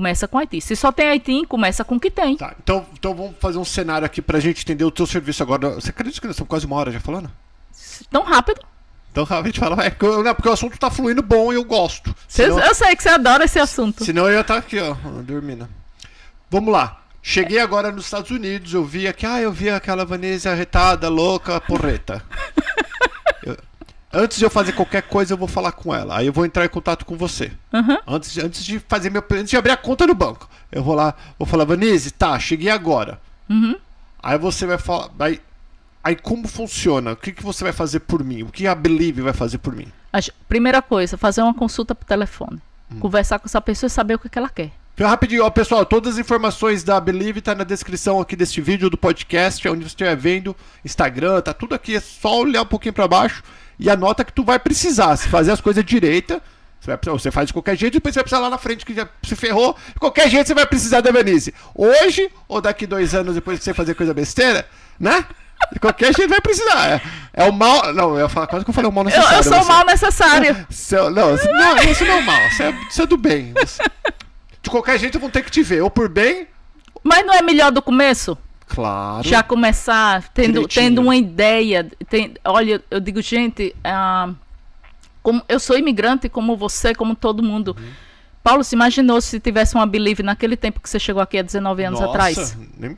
começa com Haiti. Se só tem Haiti, começa com o que tem. Tá, então, então vamos fazer um cenário aqui para a gente entender o teu serviço agora. Você acredita que nós estamos quase uma hora já falando? Tão rápido. Então gente fala, é, porque o assunto tá fluindo bom e eu gosto. Senão, eu sei que você adora esse assunto. Senão eu ia estar tá aqui, ó, dormindo. Vamos lá. Cheguei agora nos Estados Unidos, eu vi aqui, ah, eu vi aquela Vanessa retada, louca, porreta antes de eu fazer qualquer coisa, eu vou falar com ela. Aí eu vou entrar em contato com você. Uhum. Antes, antes de fazer meu. Antes de abrir a conta no banco. Eu vou lá, vou falar, Vanise, tá, cheguei agora. Uhum. Aí você vai falar. Aí, aí como funciona? O que, que você vai fazer por mim? O que a Believe vai fazer por mim? Primeira coisa, fazer uma consulta por telefone. Hum. Conversar com essa pessoa e saber o que, que ela quer. Rapidinho, ó, pessoal, todas as informações da Believe tá na descrição aqui deste vídeo, do podcast, onde você estiver vendo, Instagram, tá tudo aqui, é só olhar um pouquinho para baixo e a nota que tu vai precisar. Se fazer as coisas direita, você, precisar, você, faz de qualquer jeito, depois você vai precisar lá na frente que já se ferrou. De qualquer jeito você vai precisar da Venice. Hoje, ou daqui dois anos depois que você fazer coisa besteira, né? De qualquer jeito vai precisar. É, é o mal. Não, eu falo, quase que eu falei o mal necessário. Eu, eu sou você. o mal necessário. não, não, você não é o mal, você é, você é do bem. Você... de qualquer jeito vão ter que te ver, ou por bem. Mas não é melhor do começo? Claro. Já começar tendo, tendo uma ideia. Tem, olha, eu digo, gente, ah, como, eu sou imigrante como você, como todo mundo. Uhum. Paulo, se imaginou se tivesse uma Believe naquele tempo que você chegou aqui há 19 anos Nossa, atrás? nem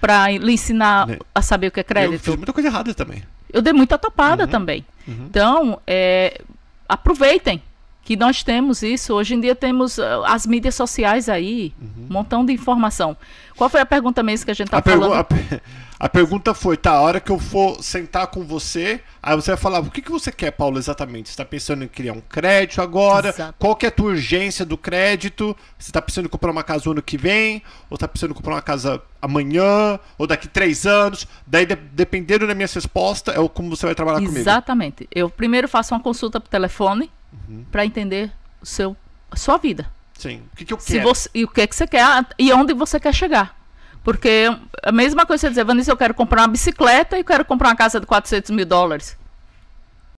Para lhe ensinar nem. a saber o que é crédito. Eu fiz muita coisa errada também. Eu dei muita tapada uhum. também. Uhum. Então, é, aproveitem que nós temos isso. Hoje em dia temos eh, as mídias sociais aí, uhum. um montão de informação. Qual foi a pergunta mesmo que a gente estava tá falando? A, a, pergunta foi, tá, a hora que eu for sentar com você, aí você vai falar, o que, que você quer, Paulo, exatamente? Você está pensando em criar um crédito agora? Exato. Qual que é a tua urgência do crédito? Você está pensando em comprar uma casa no ano que vem? Ou está pensando em comprar uma casa amanhã? Ou daqui três anos? Daí, de dependendo da minha resposta, é como você vai trabalhar Exatamente. comigo. Exatamente. Eu primeiro faço uma consulta por telefone, uhum. para entender o seu, a sua vida. Sim. O que, que eu quero? Você, e o que, que você quer e onde você quer chegar. Porque a mesma coisa você dizer, Vanessa, eu quero comprar uma bicicleta e quero comprar uma casa de 400 mil dólares.